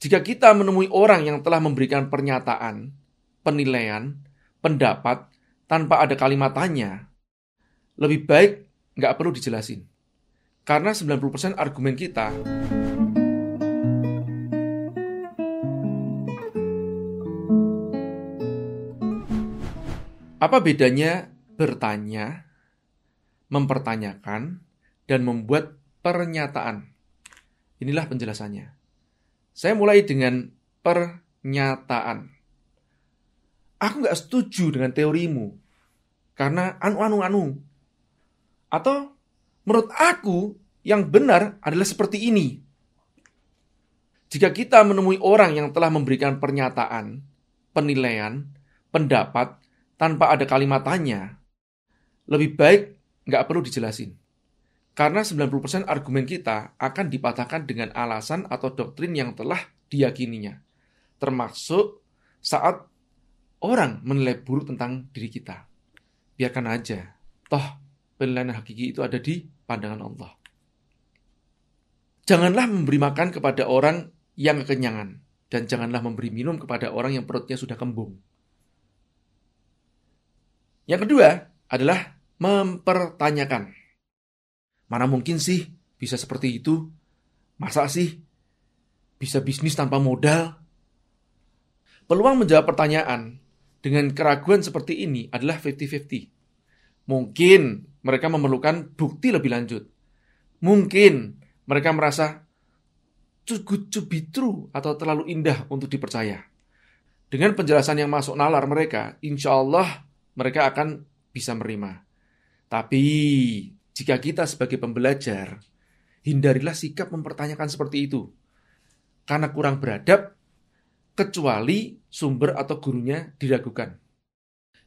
Jika kita menemui orang yang telah memberikan pernyataan, penilaian, pendapat tanpa ada kalimat tanya, lebih baik nggak perlu dijelasin. Karena 90% argumen kita Apa bedanya bertanya, mempertanyakan, dan membuat pernyataan? Inilah penjelasannya. Saya mulai dengan pernyataan. Aku nggak setuju dengan teorimu. Karena anu-anu-anu. Atau menurut aku yang benar adalah seperti ini. Jika kita menemui orang yang telah memberikan pernyataan, penilaian, pendapat tanpa ada kalimatannya, lebih baik nggak perlu dijelasin. Karena 90% argumen kita akan dipatahkan dengan alasan atau doktrin yang telah diyakininya. Termasuk saat orang menilai buruk tentang diri kita. Biarkan aja. Toh, penilaian hakiki itu ada di pandangan Allah. Janganlah memberi makan kepada orang yang kekenyangan. Dan janganlah memberi minum kepada orang yang perutnya sudah kembung. Yang kedua adalah mempertanyakan. Mana mungkin sih bisa seperti itu? Masa sih bisa bisnis tanpa modal? Peluang menjawab pertanyaan dengan keraguan seperti ini adalah 50-50. Mungkin mereka memerlukan bukti lebih lanjut. Mungkin mereka merasa too good to be true atau terlalu indah untuk dipercaya. Dengan penjelasan yang masuk nalar mereka, insya Allah mereka akan bisa menerima. Tapi jika kita sebagai pembelajar, hindarilah sikap mempertanyakan seperti itu. Karena kurang beradab, kecuali sumber atau gurunya diragukan.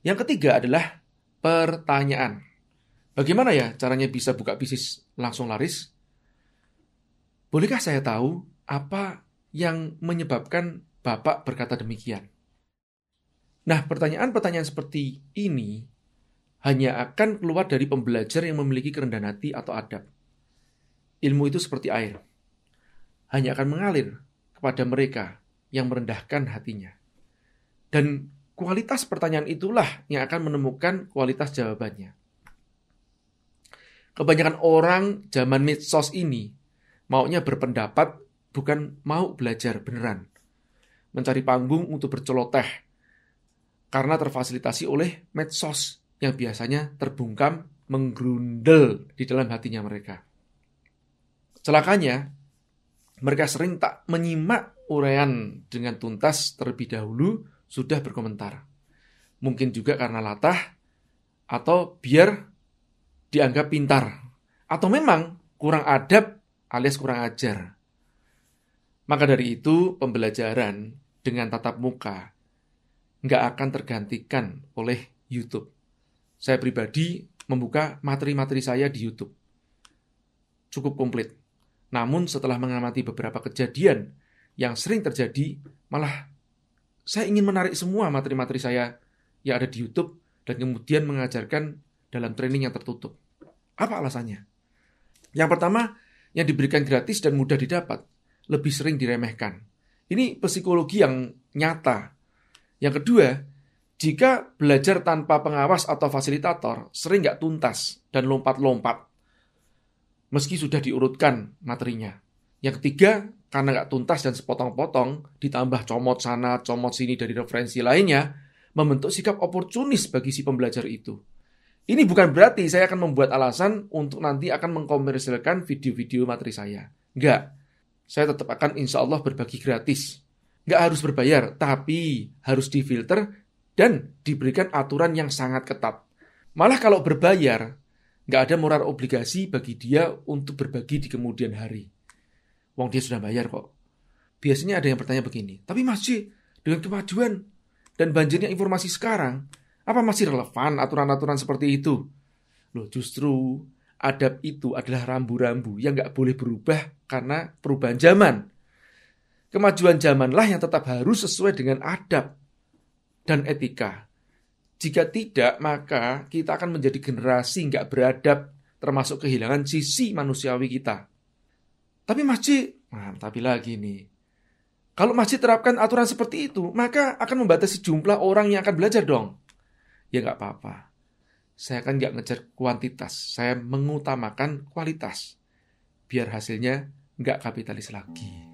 Yang ketiga adalah pertanyaan. Bagaimana ya caranya bisa buka bisnis langsung laris? Bolehkah saya tahu apa yang menyebabkan Bapak berkata demikian? Nah, pertanyaan-pertanyaan seperti ini hanya akan keluar dari pembelajar yang memiliki kerendahan hati atau adab. Ilmu itu seperti air, hanya akan mengalir kepada mereka yang merendahkan hatinya. Dan kualitas pertanyaan itulah yang akan menemukan kualitas jawabannya. Kebanyakan orang zaman medsos ini maunya berpendapat bukan mau belajar beneran. Mencari panggung untuk berceloteh karena terfasilitasi oleh medsos yang biasanya terbungkam menggerundel di dalam hatinya mereka. Celakanya, mereka sering tak menyimak uraian dengan tuntas terlebih dahulu sudah berkomentar. Mungkin juga karena latah atau biar dianggap pintar atau memang kurang adab alias kurang ajar. Maka dari itu, pembelajaran dengan tatap muka nggak akan tergantikan oleh YouTube saya pribadi membuka materi-materi saya di YouTube. Cukup komplit. Namun setelah mengamati beberapa kejadian yang sering terjadi, malah saya ingin menarik semua materi-materi saya yang ada di YouTube dan kemudian mengajarkan dalam training yang tertutup. Apa alasannya? Yang pertama, yang diberikan gratis dan mudah didapat, lebih sering diremehkan. Ini psikologi yang nyata. Yang kedua, jika belajar tanpa pengawas atau fasilitator sering nggak tuntas dan lompat-lompat meski sudah diurutkan materinya. Yang ketiga, karena nggak tuntas dan sepotong-potong, ditambah comot sana, comot sini dari referensi lainnya, membentuk sikap oportunis bagi si pembelajar itu. Ini bukan berarti saya akan membuat alasan untuk nanti akan mengkomersilkan video-video materi saya. Nggak. Saya tetap akan insya Allah berbagi gratis. Nggak harus berbayar, tapi harus difilter dan diberikan aturan yang sangat ketat. Malah kalau berbayar, nggak ada moral obligasi bagi dia untuk berbagi di kemudian hari. Wong dia sudah bayar kok. Biasanya ada yang bertanya begini, tapi masih dengan kemajuan dan banjirnya informasi sekarang, apa masih relevan aturan-aturan seperti itu? Loh justru adab itu adalah rambu-rambu yang nggak boleh berubah karena perubahan zaman. Kemajuan zamanlah yang tetap harus sesuai dengan adab dan etika. Jika tidak, maka kita akan menjadi generasi nggak beradab, termasuk kehilangan sisi manusiawi kita. Tapi masih, nah, tapi lagi nih, kalau masih terapkan aturan seperti itu, maka akan membatasi jumlah orang yang akan belajar dong. Ya nggak apa-apa. Saya kan nggak ngejar kuantitas, saya mengutamakan kualitas. Biar hasilnya nggak kapitalis lagi.